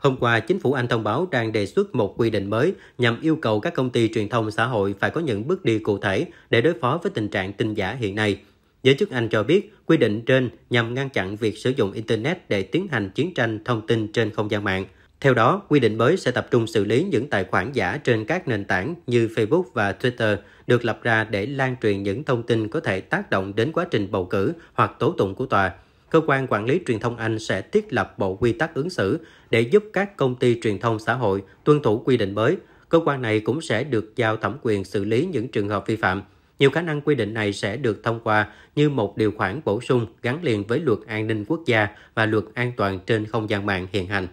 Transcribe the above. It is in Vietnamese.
Hôm qua, chính phủ Anh thông báo đang đề xuất một quy định mới nhằm yêu cầu các công ty truyền thông xã hội phải có những bước đi cụ thể để đối phó với tình trạng tin giả hiện nay. Giới chức Anh cho biết, quy định trên nhằm ngăn chặn việc sử dụng Internet để tiến hành chiến tranh thông tin trên không gian mạng. Theo đó, quy định mới sẽ tập trung xử lý những tài khoản giả trên các nền tảng như Facebook và Twitter được lập ra để lan truyền những thông tin có thể tác động đến quá trình bầu cử hoặc tố tụng của tòa cơ quan quản lý truyền thông Anh sẽ thiết lập bộ quy tắc ứng xử để giúp các công ty truyền thông xã hội tuân thủ quy định mới. Cơ quan này cũng sẽ được giao thẩm quyền xử lý những trường hợp vi phạm. Nhiều khả năng quy định này sẽ được thông qua như một điều khoản bổ sung gắn liền với luật an ninh quốc gia và luật an toàn trên không gian mạng hiện hành.